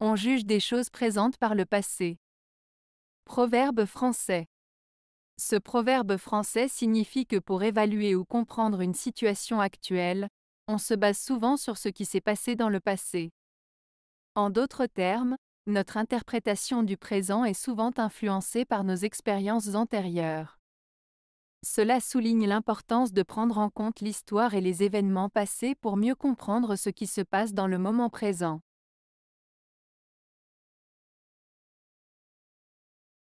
On juge des choses présentes par le passé. Proverbe français. Ce proverbe français signifie que pour évaluer ou comprendre une situation actuelle, on se base souvent sur ce qui s'est passé dans le passé. En d'autres termes, notre interprétation du présent est souvent influencée par nos expériences antérieures. Cela souligne l'importance de prendre en compte l'histoire et les événements passés pour mieux comprendre ce qui se passe dans le moment présent.